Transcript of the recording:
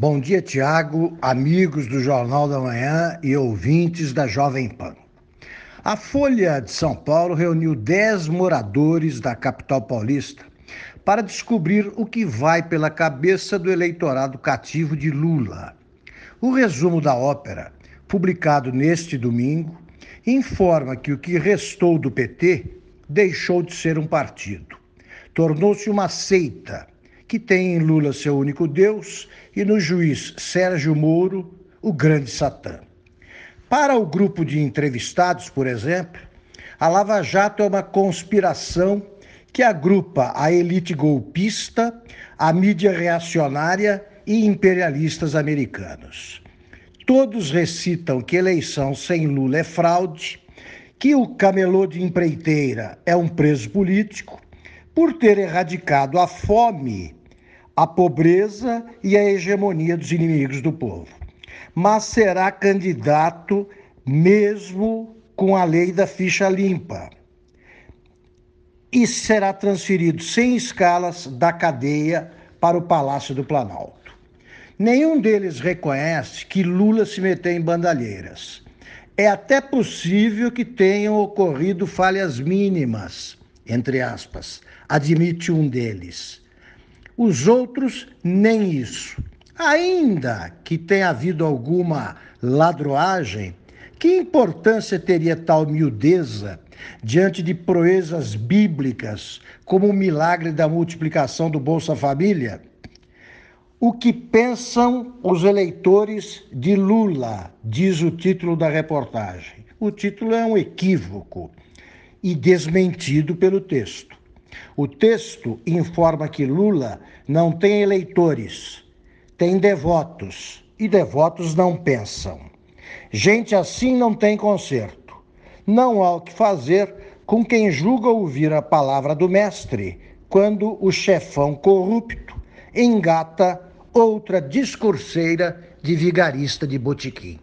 Bom dia, Tiago, amigos do Jornal da Manhã e ouvintes da Jovem Pan. A Folha de São Paulo reuniu 10 moradores da capital paulista para descobrir o que vai pela cabeça do eleitorado cativo de Lula. O resumo da ópera, publicado neste domingo, informa que o que restou do PT deixou de ser um partido, tornou-se uma seita que tem em Lula seu único Deus e no juiz Sérgio Moro o grande Satã. Para o grupo de entrevistados, por exemplo, a Lava Jato é uma conspiração que agrupa a elite golpista, a mídia reacionária e imperialistas americanos. Todos recitam que eleição sem Lula é fraude, que o camelô de empreiteira é um preso político, por ter erradicado a fome a pobreza e a hegemonia dos inimigos do povo. Mas será candidato mesmo com a lei da ficha limpa. E será transferido sem escalas da cadeia para o Palácio do Planalto. Nenhum deles reconhece que Lula se meteu em bandalheiras. É até possível que tenham ocorrido falhas mínimas, entre aspas, admite um deles os outros nem isso. Ainda que tenha havido alguma ladroagem, que importância teria tal miudeza diante de proezas bíblicas, como o milagre da multiplicação do Bolsa Família? O que pensam os eleitores de Lula, diz o título da reportagem. O título é um equívoco e desmentido pelo texto. O texto informa que Lula não tem eleitores, tem devotos, e devotos não pensam. Gente assim não tem conserto. Não há o que fazer com quem julga ouvir a palavra do mestre quando o chefão corrupto engata outra discurseira de vigarista de botiquim.